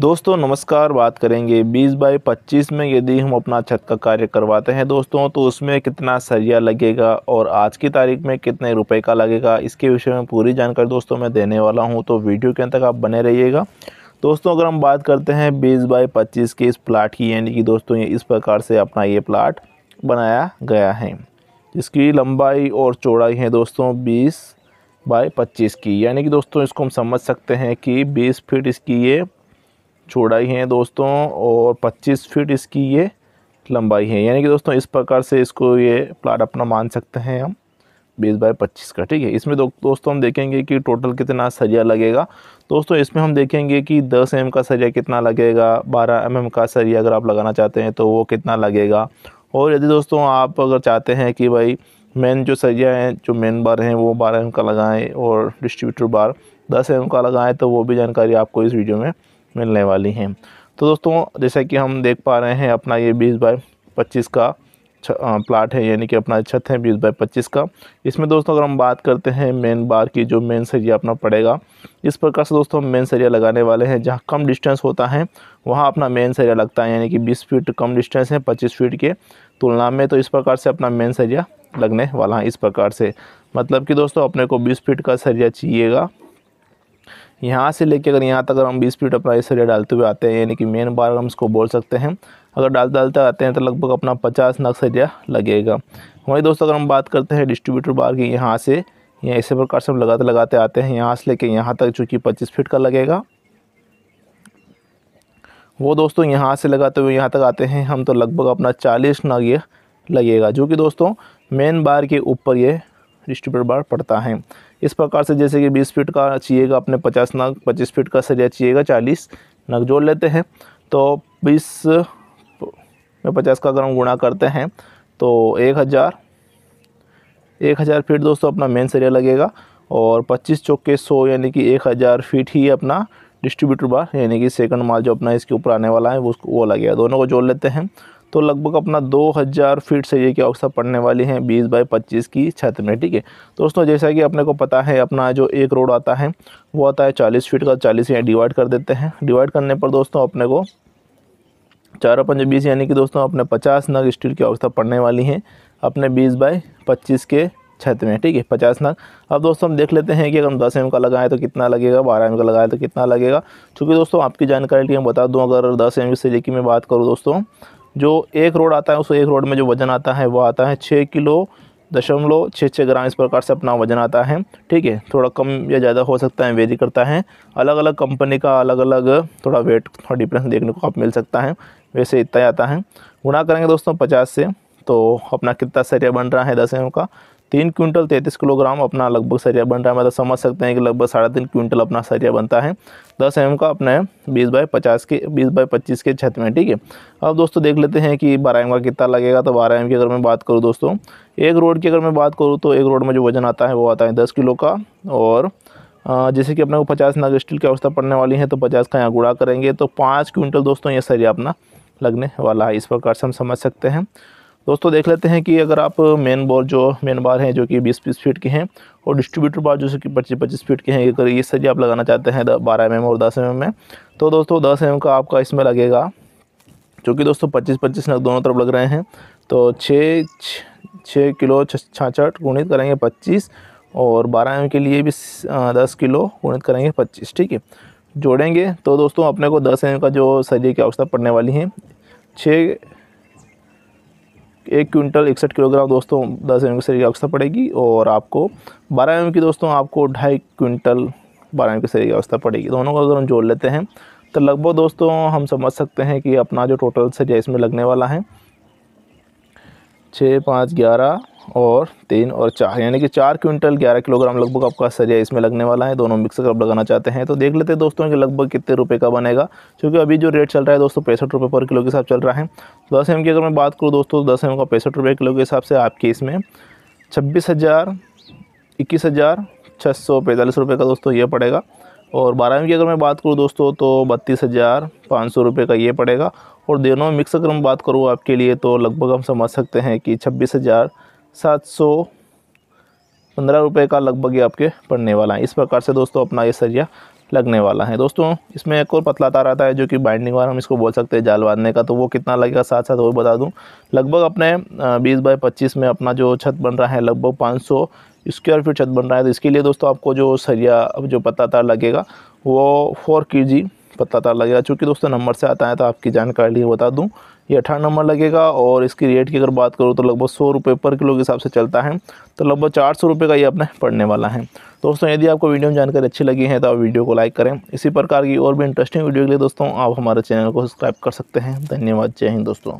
दोस्तों नमस्कार बात करेंगे 20 बाई 25 में यदि हम अपना छत का कार्य करवाते हैं दोस्तों तो उसमें कितना सरिया लगेगा और आज की तारीख में कितने रुपए का लगेगा इसके विषय में पूरी जानकारी दोस्तों मैं देने वाला हूं तो वीडियो के अंत तक आप बने रहिएगा दोस्तों अगर हम बात करते हैं 20 बाई 25 के इस प्लाट की यानी कि दोस्तों ये इस प्रकार से अपना ये प्लाट बनाया गया है इसकी लंबाई और चौड़ाई है दोस्तों बीस बाई पच्चीस की यानी कि दोस्तों इसको हम समझ सकते हैं कि बीस फीट इसकी ये चौड़ाई है दोस्तों और 25 फीट इसकी ये लंबाई है यानी कि दोस्तों इस प्रकार से इसको ये प्लाट अपना मान सकते हैं हम बीस बाय पच्चीस का ठीक है इसमें दो, दोस्तों हम देखेंगे कि टोटल कितना सरिया लगेगा दोस्तों इसमें हम देखेंगे कि दस एम का सरिया कितना लगेगा बारह एम का सरिया अगर आप लगाना चाहते हैं तो वो कितना लगेगा और यदि दोस्तों आप अगर चाहते हैं कि भाई मेन जो सरिया हैं जो मेन बार हैं वो बारह एम का लगाएँ और डिस्ट्रीब्यूटर बार दस एम का लगाएँ तो वो भी जानकारी आपको इस वीडियो में मिलने वाली हैं तो दोस्तों जैसा कि हम देख पा रहे हैं अपना ये बीस बाई पच्चीस का प्लाट है यानी कि अपना छत है बीस बाई पच्चीस का इसमें दोस्तों अगर हम बात करते हैं मेन बार की जो मेन सरिया अपना पड़ेगा इस प्रकार से दोस्तों हम मेन सरिया लगाने वाले हैं जहाँ कम डिस्टेंस होता है वहाँ अपना मेन सरिया लगता है यानी कि बीस फीट कम डिस्टेंस है पच्चीस फीट के तुलना में तो इस प्रकार से अपना मेन सरिया लगने वाला है इस प्रकार से मतलब कि दोस्तों अपने को बीस फीट का सरिया चाहिएगा यहाँ से लेके अगर यहाँ तक अगर हम 20 फीट अपना इस एरिया डालते हुए आते हैं यानी कि मेन बार हम इसको बोल सकते हैं अगर डालते डालते आते हैं तो लगभग अपना पचास नक्स एरिया लगेगा वहीं दोस्तों अगर हम बात करते हैं डिस्ट्रीब्यूटर बार की यहाँ से यहाँ इसी प्रकार से हम लगाते लगाते आते हैं यहाँ से लेके यहाँ तक चूँकि पच्चीस फीट का लगेगा वो दोस्तों यहाँ से लगाते हुए यहाँ तक आते हैं हम तो लगभग अपना चालीस नग ये लगेगा जो कि दोस्तों मेन बार के ऊपर ये डिस्ट्रीब्यूटर बार पड़ता है इस प्रकार से जैसे कि बीस फीट का चाहिएगा अपने पचास नग पच्चीस फीट का सरिया चाहिएगा चालीस नग जोड़ लेते हैं तो बीस में पचास का अगर हम गुणा करते हैं तो एक हज़ार एक हज़ार फीट दोस्तों अपना मेन सरिया लगेगा और पच्चीस चौके सौ यानी कि एक हज़ार फीट ही अपना डिस्ट्रीब्यूटर बार यानी कि सेकंड माल जो अपना इसके ऊपर आने वाला है वो वो लगेगा दोनों को जोड़ लेते हैं तो लगभग अपना 2000 फीट से ये क्या अवस्था पड़ने वाली है 20 बाई 25 की छत में ठीक है तो दोस्तों जैसा कि अपने को पता है अपना जो एक रोड आता है वो आता है 40 फीट का 40 यहाँ डिवाइड कर देते हैं डिवाइड करने पर दोस्तों अपने को चार पंज बीस यानी कि दोस्तों अपने पचास नग स्टील की अवस्था पड़ने वाली हैं अपने बीस बाई पच्चीस के छत में ठीक है पचास नग अब दोस्तों हम देख लेते हैं कि अगर हम दस एम का लगाएं तो कितना लगेगा बारह एम का लगाएं तो कितना लगेगा क्योंकि दोस्तों आपकी जानकारी के लिए बता दूं अगर दस एम से लेकर मैं बात करूं दोस्तों जो एक रोड आता है उस एक रोड में जो वज़न आता है वह आता है छः किलो दशमलव छः छः ग्राम इस प्रकार से अपना वजन आता है ठीक है थोड़ा कम या ज़्यादा हो सकता है वेरी करता है अलग अलग कंपनी का अलग अलग थोड़ा वेट थोड़ा डिफरेंस देखने को आप मिल सकता है वैसे इतना ही आता है गुणा करेंगे दोस्तों पचास से तो अपना कितना सरिया बन रहा है दस एम का तीन क्विंटल तैंतीस किलोग्राम अपना लगभग सरिया बन रहा है मतलब समझ सकते हैं कि लगभग साढ़े तीन क्विंटल अपना सरिया बनता है दस एम का अपना है बीस बाई पचास के बीस बाई पच्चीस के छत में ठीक है अब दोस्तों देख लेते हैं कि बारह एम का कितना लगेगा तो बारह एम की अगर मैं बात करूँ दोस्तों एक रोड की अगर मैं बात करूँ तो एक रोड में जो वजन आता है वो आता है दस किलो का और जैसे कि अपने को पचास नग स्टील की अवस्था पड़ने वाली है तो पचास का यहाँ गुड़ा करेंगे तो पाँच क्विंटल दोस्तों ये सरिया अपना लगने वाला है इस प्रकार से हम समझ सकते हैं दोस्तों देख लेते हैं कि अगर आप मेन बॉल जो मेन बार हैं जो कि बीस बीस फीट के हैं और डिस्ट्रीब्यूटर बार जो कि पच्चीस पच्चीस फीट के हैं अगर ये सभी आप लगाना चाहते हैं बारह एम और दस एम में तो दोस्तों दस एम का आपका इसमें लगेगा जो कि दोस्तों पच्चीस पच्चीस नग दोनों तरफ लग रहे हैं तो छः छः किलो छाछठ गुणित करेंगे पच्चीस और बारह एम के लिए भी दस किलो गुणित करेंगे पच्चीस ठीक है जोड़ेंगे तो दोस्तों अपने को दस एम का जो सरिये की आवश्यकता पड़ने वाली है छः एक क्विंटल इकसठ किलोग्राम दोस्तों दस एम की सरी की आवश्यकता पड़ेगी और आपको बारह एम की दोस्तों आपको ढाई क्विंटल बारह एम की सरी की आवश्यकता पड़ेगी दोनों को अगर हम जोड़ लेते हैं तो लगभग दोस्तों हम समझ सकते हैं कि अपना जो टोटल सरिया इसमें लगने वाला है छः पाँच ग्यारह और तीन और चार यानी कि चार क्विंटल ग्यारह किलोग्राम लगभग आपका सरिया इसमें लगने वाला है दोनों मिक्स आप लगाना चाहते हैं तो देख लेते हैं दोस्तों कि लगभग कितने रुपये का बनेगा क्योंकि अभी जो रेट चल रहा है दोस्तों पैंसठ रुपये पर किलो के हिसाब चल रहा है दस एम की अगर मैं बात करूँ दोस्तों दस एम का पैंसठ रुपये किलो के हिसाब से आपकी इसमें छब्बीस हज़ार इक्कीस हज़ार छः सौ पैंतालीस रुपये का दोस्तों ये पड़ेगा और बारह एम की अगर मैं बात करूँ दोस्तों तो बत्तीस हज़ार पाँच सौ रुपये का ये पड़ेगा और दोनों मिक्स अगर मैं बात करूँ आपके लिए तो लगभग हम समझ सकते हैं कि छब्बीस हज़ार सात सौ पंद्रह रुपये का लगभग ये आपके पड़ने वाला है इस प्रकार से दोस्तों अपना ये सरिया लगने वाला है दोस्तों इसमें एक और पतला तार आता है जो कि बाइंडिंग वायर हम इसको बोल सकते हैं जाल बांधने का तो वो कितना लगेगा साथ साथ वो बता दूं लगभग अपने 20 बाय 25 में अपना जो छत बन रहा है लगभग 500 स्क्वायर फीट छत बन रहा है तो इसके लिए दोस्तों आपको जो सरिया जो पतला तार लगेगा वो फोर के जी पतला तार लगेगा चूँकि दोस्तों नंबर से आता है तो आपकी जानकारी बता दूँ ये अठारह नंबर लगेगा और इसकी रेट की अगर बात करूँ तो लगभग सौ रुपये पर किलो के हिसाब से चलता है तो लगभग चार सौ रुपये का ये अपने पड़ने वाला है दोस्तों यदि आपको वीडियो में जानकारी अच्छी लगी है तो आप वीडियो को लाइक करें इसी प्रकार की और भी इंटरेस्टिंग वीडियो के लिए दोस्तों आप हमारे चैनल को सब्सक्राइब कर सकते हैं धन्यवाद जय हिंद दोस्तों